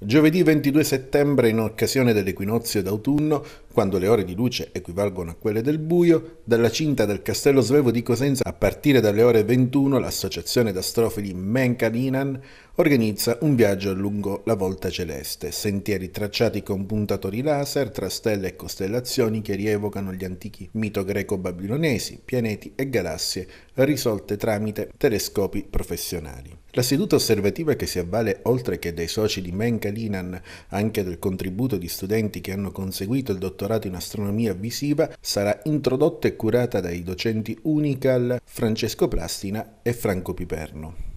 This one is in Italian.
Giovedì 22 settembre, in occasione dell'equinozio d'autunno, quando le ore di luce equivalgono a quelle del buio, dalla cinta del Castello Svevo di Cosenza, a partire dalle ore 21, l'associazione d'astrofili Menkaninan organizza un viaggio lungo la volta celeste, sentieri tracciati con puntatori laser tra stelle e costellazioni che rievocano gli antichi mito greco-babilonesi, pianeti e galassie risolte tramite telescopi professionali. La seduta osservativa che si avvale oltre che dei soci di Menkalinan anche del contributo di studenti che hanno conseguito il dottorato in astronomia visiva sarà introdotta e curata dai docenti Unical Francesco Plastina e Franco Piperno.